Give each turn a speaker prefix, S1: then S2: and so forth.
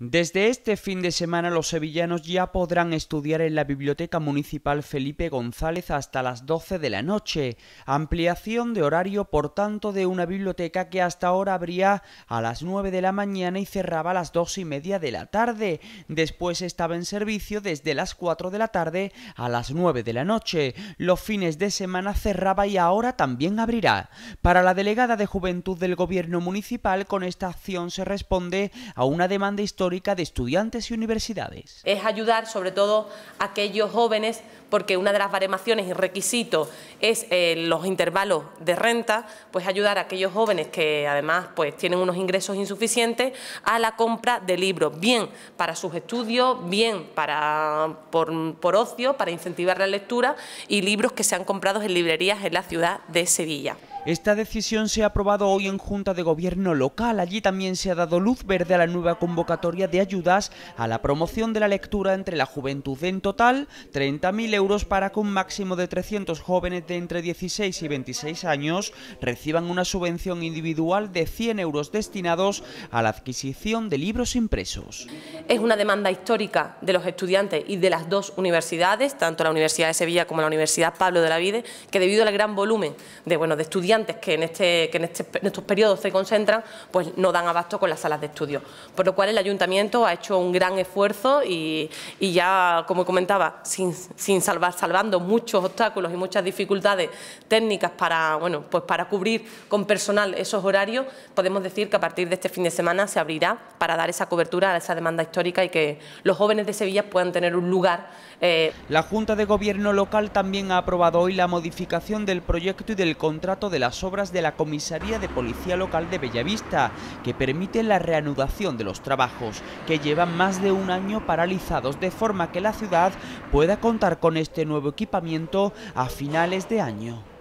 S1: Desde este fin de semana los sevillanos ya podrán estudiar en la Biblioteca Municipal Felipe González hasta las 12 de la noche, ampliación de horario por tanto de una biblioteca que hasta ahora abría a las 9 de la mañana y cerraba a las 2 y media de la tarde, después estaba en servicio desde las 4 de la tarde a las 9 de la noche, los fines de semana cerraba y ahora también abrirá. Para la delegada de Juventud del Gobierno Municipal con esta acción se responde a una demanda histórica de estudiantes y universidades.
S2: Es ayudar sobre todo a aquellos jóvenes porque una de las baremaciones y requisitos es eh, los intervalos de renta, pues ayudar a aquellos jóvenes que además pues tienen unos ingresos insuficientes a la compra de libros, bien para sus estudios, bien para por, por ocio, para incentivar la lectura y libros que se han comprado en librerías en la ciudad de Sevilla. Esta
S1: decisión se ha aprobado hoy en Junta de Gobierno local. Allí también se ha dado luz verde a la nueva convocatoria de ayudas a la promoción de la lectura entre la juventud. En total, 30.000 euros para que un máximo de 300 jóvenes de entre 16 y 26 años reciban una subvención individual de 100 euros destinados a la adquisición de libros impresos.
S2: Es una demanda histórica de los estudiantes y de las dos universidades, tanto la Universidad de Sevilla como la Universidad Pablo de la Vide, que debido al gran volumen de, bueno, de estudiantes este, que en, este, en, estos periodos se concentran, pues no dan abasto con las salas de estudio. Por lo cual el ayuntamiento ha hecho un gran esfuerzo y, ya, como comentaba, sin, salvar, salvando muchos obstáculos y muchas dificultades técnicas para, bueno, pues para cubrir con personal esos horarios, podemos decir que a partir de este fin de semana se abrirá para dar esa cobertura a esa demanda histórica y que los jóvenes de Sevilla puedan tener un lugar. Eh, la Junta
S1: de Gobierno local también ha aprobado hoy la modificación del proyecto y del contrato de las obras de la comisaría de policía local de Bellavista, que permiten la reanudación de los trabajos, que llevan más de un año paralizados, de forma que la ciudad pueda contar con este nuevo equipamiento a finales de año.